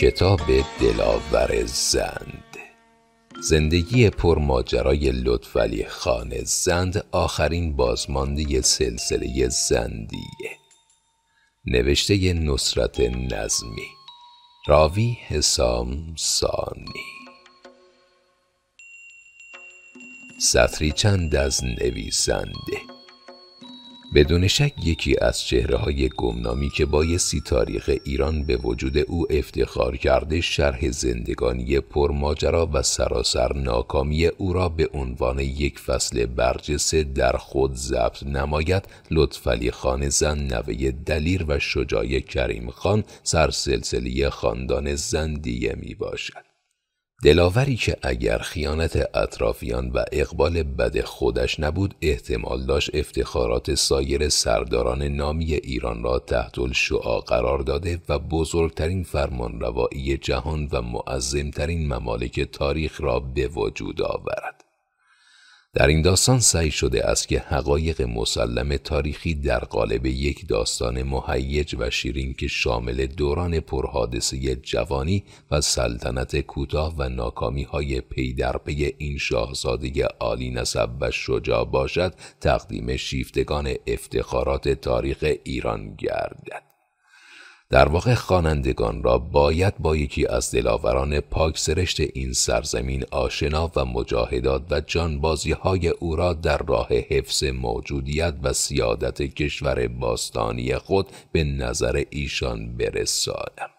کتاب دلاور زند زندگی پرماجرای لطفعلی خان زند آخرین بازمانده سلسله زندیه نوشته نصرت نظمی راوی حسام سانی سطری چند از نویسنده بدون شک یکی از چهره های گمنامی که سی تاریخ ایران به وجود او افتخار کرده شرح زندگانی پرماجرا و سراسر ناکامی او را به عنوان یک فصل برجسته در خود ضبط نماید لطفعلی خان زن نوه دلیر و شجای کریم خان سرسلسلی خاندان زندیه می باشد. دلاوری که اگر خیانت اطرافیان و اقبال بد خودش نبود احتمال داشت افتخارات سایر سرداران نامی ایران را تحت الشعا قرار داده و بزرگترین فرمانروایی جهان و معظمترین ممالک تاریخ را به وجود آورد. در این داستان سعی شده است که حقایق مسلم تاریخی در قالب یک داستان مهیج و شیرین که شامل دوران پرحادثه جوانی و سلطنت کوتاه و ناکامی های پی در پی این شاهزاده عالی نسب و شجاع باشد تقدیم شیفتگان افتخارات تاریخ ایران گردد. در واقع خوانندگان را باید با یکی از دلاوران پاک سرشت این سرزمین آشنا و مجاهدات و جانبازی های او را در راه حفظ موجودیت و سیادت کشور باستانی خود به نظر ایشان برسانم.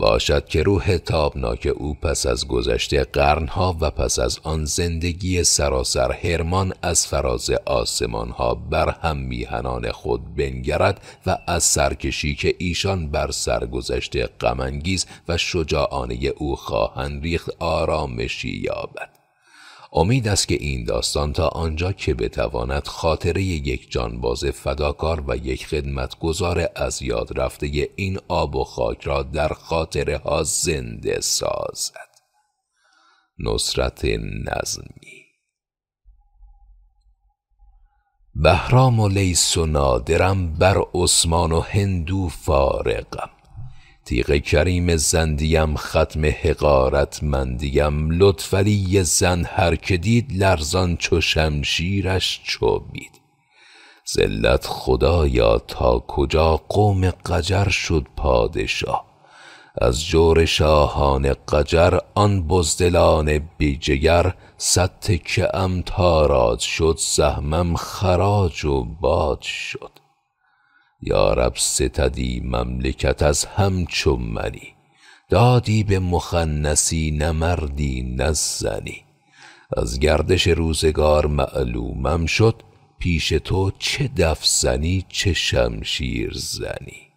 باشد که روح تابناک او پس از گذشته قرنها و پس از آن زندگی سراسر هرمان از فراز آسمانها بر هم میهنان خود بنگرد و از سرکشی که ایشان بر سرگذشته غمانگیز و شجاعانه او خواهند ریخت آرامشی یابد امید است که این داستان تا آنجا که بتواند خاطره یک جانباز فداکار و یک خدمتگزار از یاد رفته این آب و خاک را در خاطره ها زنده سازد نصرت نظمی بهرام و لیس و نادرم بر عثمان و هندو فارقم تیغ کریم زندیم ختم حقارت مندیم لطفلی زن هر که دید لرزان چو شمشیرش چوبید زلت خدایا تا کجا قوم قجر شد پادشاه از جور شاهان قجر آن بزدلان بیجگر ست که ام شد سهمم خراج و باد شد یارب ستدی مملکت از همچو منی دادی به مخنسی نمردی نزنی از گردش روزگار معلومم شد پیش تو چه دف زنی چه شمشیر زنی